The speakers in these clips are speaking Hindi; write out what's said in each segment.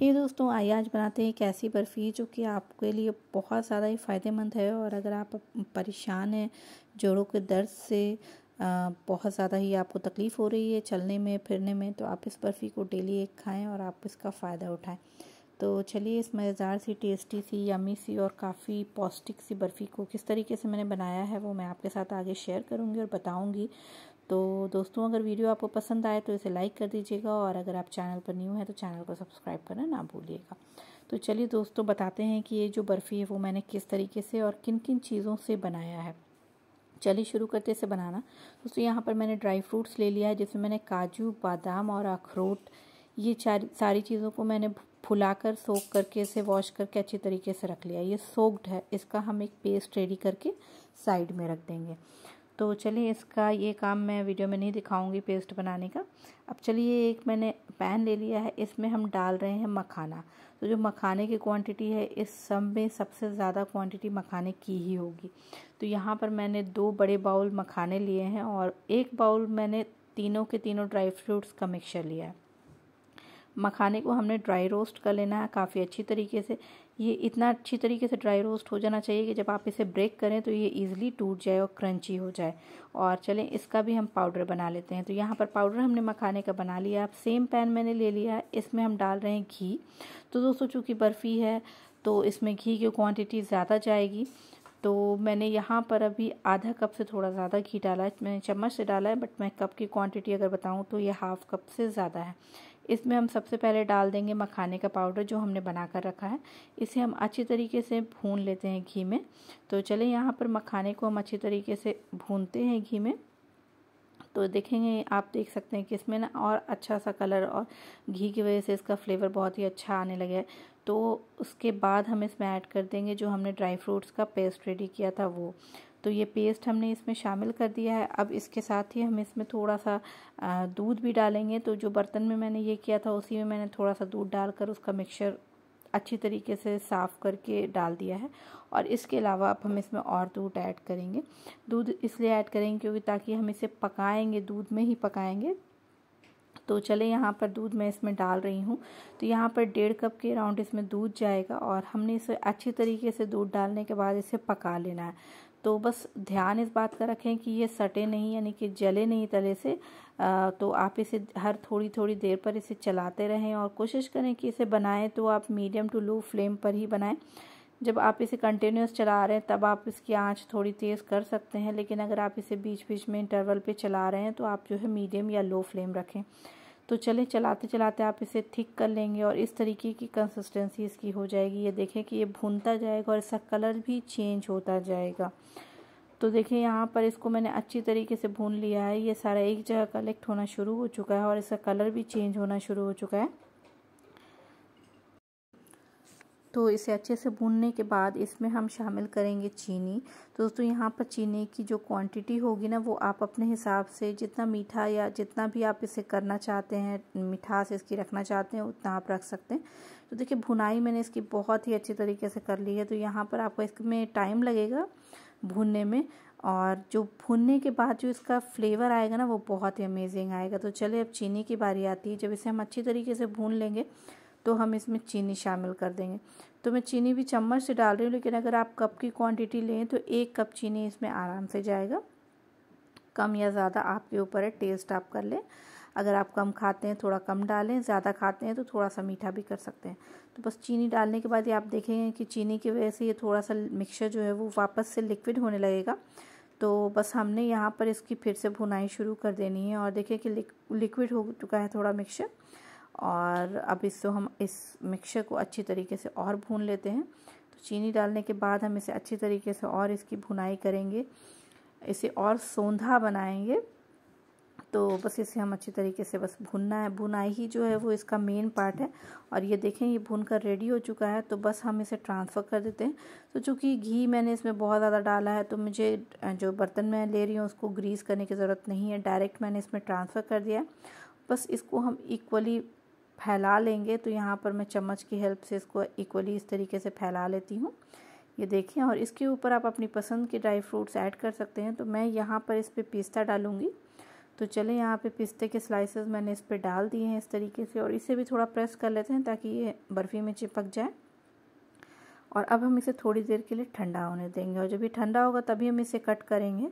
ये दोस्तों आइए आज बनाते हैं एक ऐसी बर्फ़ी जो कि आपके लिए बहुत ज़्यादा ही फ़ायदेमंद है और अगर आप परेशान हैं जोड़ों के दर्द से बहुत ज़्यादा ही आपको तकलीफ़ हो रही है चलने में फिरने में तो आप इस बर्फ़ी को डेली एक खाएं और आप इसका फ़ायदा उठाएं तो चलिए इस मज़ेदार सी टेस्टी सी यमी सी और काफ़ी पौष्टिक सी बर्फ़ी को किस तरीके से मैंने बनाया है वो मैं आपके साथ आगे शेयर करूँगी और बताऊँगी तो दोस्तों अगर वीडियो आपको पसंद आए तो इसे लाइक कर दीजिएगा और अगर आप चैनल पर न्यू हैं तो चैनल को सब्सक्राइब करना ना भूलिएगा तो चलिए दोस्तों बताते हैं कि ये जो बर्फ़ी है वो मैंने किस तरीके से और किन किन चीज़ों से बनाया है चलिए शुरू करते इसे बनाना दोस्तों यहाँ पर मैंने ड्राई फ्रूट्स ले लिया है जिसमें मैंने काजू बादाम और अखरोट ये चार सारी चीज़ों को मैंने फुलाकर सोख करके इसे वॉश करके अच्छी तरीके से रख लिया ये सोक्ड है इसका हम एक पेस्ट रेडी करके साइड में रख देंगे तो चलिए इसका ये काम मैं वीडियो में नहीं दिखाऊंगी पेस्ट बनाने का अब चलिए एक मैंने पैन ले लिया है इसमें हम डाल रहे हैं मखाना तो जो मखाने की क्वांटिटी है इस सब में सबसे ज़्यादा क्वांटिटी मखाने की ही होगी तो यहाँ पर मैंने दो बड़े बाउल मखाने लिए हैं और एक बाउल मैंने तीनों के तीनों ड्राई फ्रूट्स का मिक्सचर लिया है मखाने को हमने ड्राई रोस्ट कर लेना है काफ़ी अच्छी तरीके से ये इतना अच्छी तरीके से ड्राई रोस्ट हो जाना चाहिए कि जब आप इसे ब्रेक करें तो ये ईज़िली टूट जाए और क्रंची हो जाए और चलें इसका भी हम पाउडर बना लेते हैं तो यहाँ पर पाउडर हमने मखाने का बना लिया अब सेम पैन मैंने ले लिया है इसमें हम डाल रहे हैं घी तो दोस्तों चूँकि बर्फ़ी है तो इसमें घी की क्वान्टिटी ज़्यादा जाएगी तो मैंने यहाँ पर अभी आधा कप से थोड़ा ज़्यादा घी डाला है मैंने चम्मच से डाला है बट मैं कप की क्वांटिटी अगर बताऊँ तो ये हाफ़ कप से ज़्यादा है इसमें हम सबसे पहले डाल देंगे मखाने का पाउडर जो हमने बना कर रखा है इसे हम अच्छी तरीके से भून लेते हैं घी में तो चले यहाँ पर मखाने को हम अच्छी तरीके से भूनते हैं घी में तो देखेंगे आप देख सकते हैं कि इसमें ना और अच्छा सा कलर और घी की वजह से इसका फ्लेवर बहुत ही अच्छा आने लगा है तो उसके बाद हम इसमें ऐड कर देंगे जो हमने ड्राई फ्रूट्स का पेस्ट रेडी किया था वो तो ये पेस्ट हमने इसमें शामिल कर दिया है अब इसके साथ ही हम इसमें थोड़ा सा दूध भी डालेंगे तो जो बर्तन में मैंने ये किया था उसी में मैंने थोड़ा सा दूध डालकर उसका मिक्सचर अच्छी तरीके से साफ़ करके डाल दिया है और इसके अलावा अब हम इसमें और दूध ऐड करेंगे दूध इसलिए ऐड करेंगे क्योंकि ताकि हम इसे पकाएंगे दूध में ही पकाएंगे तो चले यहाँ पर दूध मैं इसमें डाल रही हूँ तो यहाँ पर डेढ़ कप के अराउंड इसमें दूध जाएगा और हमने इसे अच्छी तरीके से दूध डालने के बाद इसे पका लेना है तो बस ध्यान इस बात का रखें कि ये सटे नहीं यानी कि जले नहीं तले से आ, तो आप इसे हर थोड़ी थोड़ी देर पर इसे चलाते रहें और कोशिश करें कि इसे बनाएं तो आप मीडियम टू लो फ्लेम पर ही बनाएं जब आप इसे कंटिन्यूस चला रहे हैं तब आप इसकी आंच थोड़ी तेज़ कर सकते हैं लेकिन अगर आप इसे बीच बीच में इंटरवल पे चला रहे हैं तो आप जो है मीडियम या लो फ्लेम रखें तो चले चलाते चलाते आप इसे थिक कर लेंगे और इस तरीके की कंसिस्टेंसी इसकी हो जाएगी ये देखें कि ये भूनता जाएगा और इसका कलर भी चेंज होता जाएगा तो देखिए यहाँ पर इसको मैंने अच्छी तरीके से भून लिया है ये सारा एक जगह कलेक्ट होना शुरू हो चुका है और इसका कलर भी चेंज होना शुरू हो चुका है तो इसे अच्छे से भूनने के बाद इसमें हम शामिल करेंगे चीनी तो दोस्तों यहाँ पर चीनी की जो क्वांटिटी होगी ना वो आप अपने हिसाब से जितना मीठा या जितना भी आप इसे करना चाहते हैं मिठास इसकी रखना चाहते हैं उतना आप रख सकते हैं तो देखिए भुनाई मैंने इसकी बहुत ही अच्छे तरीके से कर ली है तो यहाँ पर आपको इसमें टाइम लगेगा भूनने में और जो भूनने के बाद जो इसका फ्लेवर आएगा ना वो बहुत ही अमेजिंग आएगा तो चले अब चीनी की बारी आती है जब इसे हम अच्छी तरीके से भून लेंगे तो हम इसमें चीनी शामिल कर देंगे तो मैं चीनी भी चम्मच से डाल रही हूँ लेकिन अगर आप कप की क्वांटिटी लें तो एक कप चीनी इसमें आराम से जाएगा कम या ज़्यादा आपके ऊपर है टेस्ट आप कर लें अगर आप कम खाते हैं थोड़ा कम डालें ज़्यादा खाते हैं तो थोड़ा सा मीठा भी कर सकते हैं तो बस चीनी डालने के बाद ये आप देखेंगे कि चीनी की वजह से ये थोड़ा सा मिक्सचर जो है वो वापस से लिक्विड होने लगेगा तो बस हमने यहाँ पर इसकी फिर से भुनाई शुरू कर देनी है और देखें कि लिक्विड हो चुका है थोड़ा मिक्सचर और अब इसको तो हम इस मिक्सचर को अच्छी तरीके से और भून लेते हैं तो चीनी डालने के बाद हम इसे अच्छी तरीके से और इसकी भुनाई करेंगे इसे और सौंधा बनाएंगे तो बस इसे हम अच्छी तरीके से बस भुनना है भुनाई ही जो है वो इसका मेन पार्ट है और ये देखें ये भून कर रेडी हो चुका है तो बस हम इसे ट्रांसफ़र कर देते हैं तो चूँकि घी मैंने इसमें बहुत ज़्यादा डाला है तो मुझे जो बर्तन मैं ले रही हूँ उसको ग्रीस करने की ज़रूरत नहीं है डायरेक्ट मैंने इसमें ट्रांसफ़र कर दिया है बस इसको हम इक्वली फैला लेंगे तो यहाँ पर मैं चम्मच की हेल्प से इसको इक्वली इस तरीके से फैला लेती हूँ ये देखिए और इसके ऊपर आप अपनी पसंद के ड्राई फ्रूट्स ऐड कर सकते हैं तो मैं यहाँ पर इस पर पिस्ता डालूँगी तो चले यहाँ पे पिस्ते के स्लाइसेस मैंने इस पर डाल दिए हैं इस तरीके से और इसे भी थोड़ा प्रेस कर लेते हैं ताकि ये बर्फ़ी में चिपक जाए और अब हम इसे थोड़ी देर के लिए ठंडा होने देंगे और जब ये ठंडा होगा तभी हम इसे कट करेंगे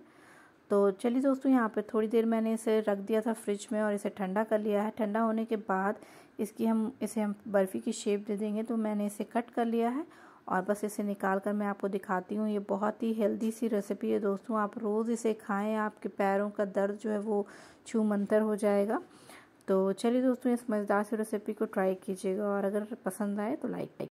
तो चलिए दोस्तों यहाँ पे थोड़ी देर मैंने इसे रख दिया था फ्रिज में और इसे ठंडा कर लिया है ठंडा होने के बाद इसकी हम इसे हम बर्फ़ी की शेप दे देंगे तो मैंने इसे कट कर लिया है और बस इसे निकाल कर मैं आपको दिखाती हूँ ये बहुत ही हेल्दी सी रेसिपी है दोस्तों आप रोज़ इसे खाएं आपके पैरों का दर्द जो है वो छू मंतर हो जाएगा तो चलिए दोस्तों इस मज़ेदार सी रेसिपी को ट्राई कीजिएगा और अगर पसंद आए तो लाइक